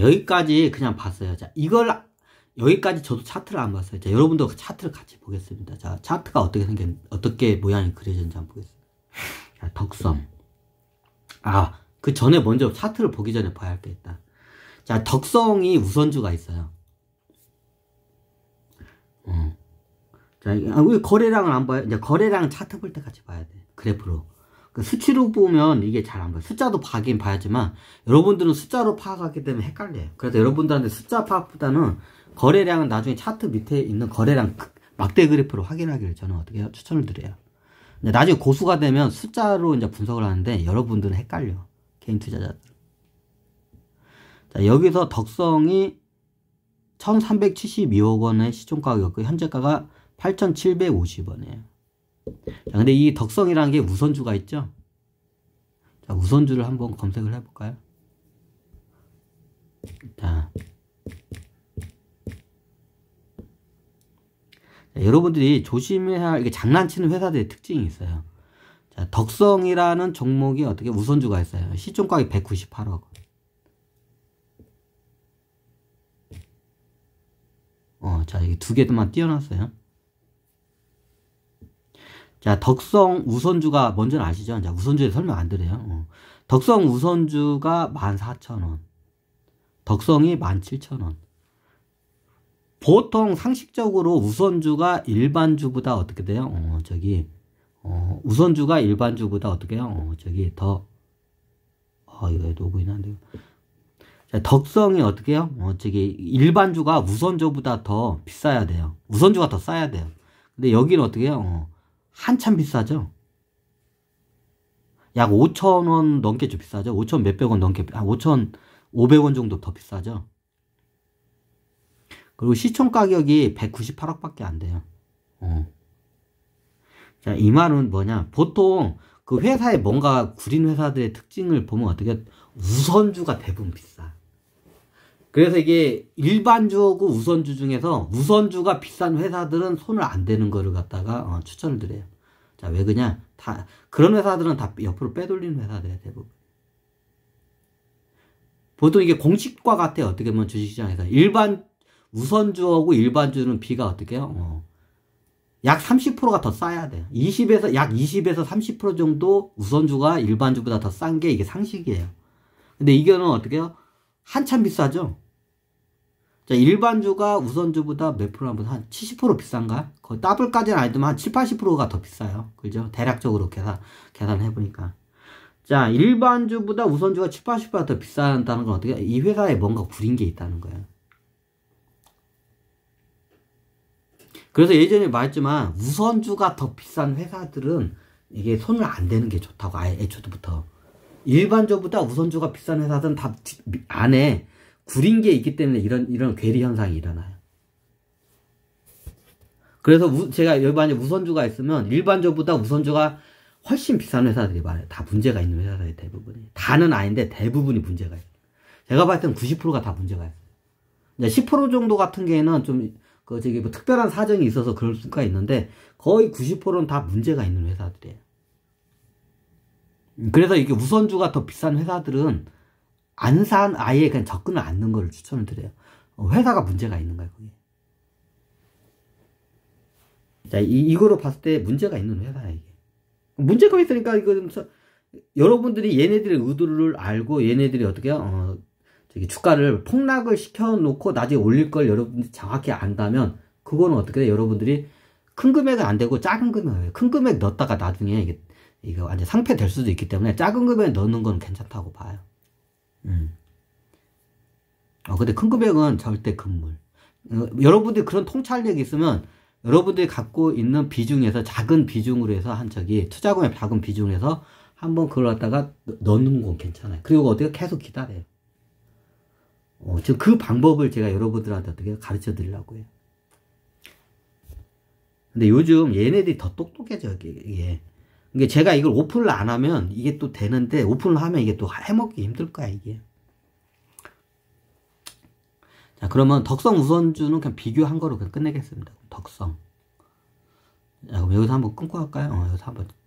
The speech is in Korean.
여기까지 그냥 봤어요. 자, 이걸, 여기까지 저도 차트를 안 봤어요. 자, 여러분도 그 차트를 같이 보겠습니다. 자, 차트가 어떻게 생겼, 어떻게 모양이 그려졌는지 한번 보겠습니다. 자, 덕섬. 아, 그 전에 먼저 차트를 보기 전에 봐야 할 게 있다. 자, 덕성이 우선주가 있어요. 음. 자, 왜 아, 거래량을 안 봐요? 이제 거래량 차트 볼 때 같이 봐야 돼. 그래프로. 그 수치로 보면 이게 잘안 봐요. 숫자도 봐긴 봐야지만 여러분들은 숫자로 파악하기 때문에 헷갈려요. 그래서 여러분들한테 숫자 파악보다는 거래량은 나중에 차트 밑에 있는 거래량 그 막대 그래프로 확인하기를 저는 어떻게 해요? 추천을 드려요. 근데 나중에 고수가 되면 숫자로 이제 분석을 하는데 여러분들은 헷갈려. 개인 투자자들. 자, 여기서 덕성이 1372억 원의 시총 가격이었고 현재가가 8,750원이에요. 자, 근데 이 덕성이라는 게 우선주가 있죠? 자, 우선주를 한번 검색을 해볼까요? 자. 자 여러분들이 조심해야 할, 이게 장난치는 회사들의 특징이 있어요. 자, 덕성이라는 종목이 어떻게 우선주가 있어요. 시총가액 198억. 어, 자, 이두 개만 띄어놨어요. 자, 덕성 우선주가 뭔지는 아시죠? 자, 우선주에 설명 안 드려요. 어. 덕성 우선주가 14,000원. 덕성이 17,000원. 보통 상식적으로 우선주가 일반주보다 어떻게 돼요? 어, 저기, 어, 우선주가 일반주보다 어떻게 해요? 어, 저기 더, 아, 이거 로그인 안 돼요. 자, 덕성이 어떻게 해요? 어, 저기, 일반주가 우선주보다 더 비싸야 돼요. 우선주가 더 싸야 돼요. 근데 여기는 어떻게 해요? 어, 한참 비싸죠. 약 5천 원 넘게 좀 비싸죠. 5천 몇백 원 넘게 한 5천 5백 원 정도 더 비싸죠. 그리고 시총 가격이 198억밖에 안 돼요. 어. 자, 이 말은 뭐냐? 보통 그 회사에 뭔가 구린 회사들의 특징을 보면 어떻게 우선주가 대부분 비싸. 그래서 이게 일반주하고 우선주 중에서 우선주가 비싼 회사들은 손을 안 대는 거를 갖다가 어, 추천을 드려요. 자, 왜 그냐? 다, 그런 회사들은 다 옆으로 빼돌리는 회사들이에요, 대부분. 보통 이게 공식과 같아요, 어떻게 보면 주식시장에서. 일반, 우선주하고 일반주는 비가 어떻게 해요? 어, 약 30%가 더 싸야 돼요. 20에서, 약 20에서 30% 정도 우선주가 일반주보다 더 싼 게 이게 상식이에요. 근데 이거는 어떻게 해요? 한참 비싸죠? 자, 일반주가 우선주보다 몇 프로 한번 한 70% 비싼가? 거의 더블까지는 아니지만 70, 80%가 더 비싸요. 그죠? 대략적으로 계산, 계산해 보니까. 자, 일반주보다 우선주가 7, 0 80%가 더 비싼다는 건 어떻게, 이 회사에 뭔가 구린 게 있다는 거예요. 그래서 예전에 말했지만, 우선주가 더 비싼 회사들은 이게 손을 안 대는 게 좋다고, 아예 애초부터. 일반주보다 우선주가 비싼 회사들은 다 안에 구린 게 있기 때문에 이런 이런 괴리 현상이 일어나요. 그래서 우, 제가 여기 만약 우선주가 있으면 일반적보다 우선주가 훨씬 비싼 회사들이 많아요. 다 문제가 있는 회사들이 대부분이. 다는 아닌데 대부분이 문제가 있어요. 제가 봤을 땐 90%가 다 문제가 있어요. 10% 그러니까 정도 같은 경우에는 좀, 그, 저기, 뭐 특별한 사정이 있어서 그럴 수가 있는데, 거의 90%는 다 문제가 있는 회사들이에요. 그래서 이게 우선주가 더 비싼 회사들은 안산 아예 그냥 접근을 않는 걸 추천을 드려요. 어, 회사가 문제가 있는 거예요, 그게. 자, 이, 이거로 봤을 때 문제가 있는 회사야, 이게. 문제가 있으니까 이거 좀, 저, 여러분들이 얘네들의 의도를 알고 얘네들이 어떻게, 어, 저기 주가를 폭락을 시켜놓고 낮에 올릴 걸 여러분들이 정확히 안다면, 그거는 어떻게 돼? 여러분들이 큰 금액은 안 되고 작은 금액, 큰 금액 넣었다가 나중에 이게, 이거 완전 상패 될 수도 있기 때문에 작은 금액 넣는 건 괜찮다고 봐요. 음. 어, 근데 큰 금액은 절대 금물. 어, 여러분들 그런 통찰력이 있으면 여러분들이 갖고 있는 비중에서 작은 비중으로 해서 한 적이 투자금의 작은 비중으로 해서 한번 그걸 갖다가 넣는 건 괜찮아요. 그리고 어떻게 계속 기다려요. 어, 지금 그 방법을 제가 여러분들한테 어떻게 가르쳐 드리려고 해요. 근데 요즘 얘네들이 더 똑똑해져, 이게. 이게 그러니까 제가 이걸 오픈을 안 하면 이게 또 되는데 오픈을 하면 이게 또 해먹기 힘들 거야 이게. 자 그러면 덕성 우선주는 그냥 비교한 거로 그냥 끝내겠습니다. 덕성. 자 그럼 여기서 한번 끊고 할까요? 어, 여기서 한번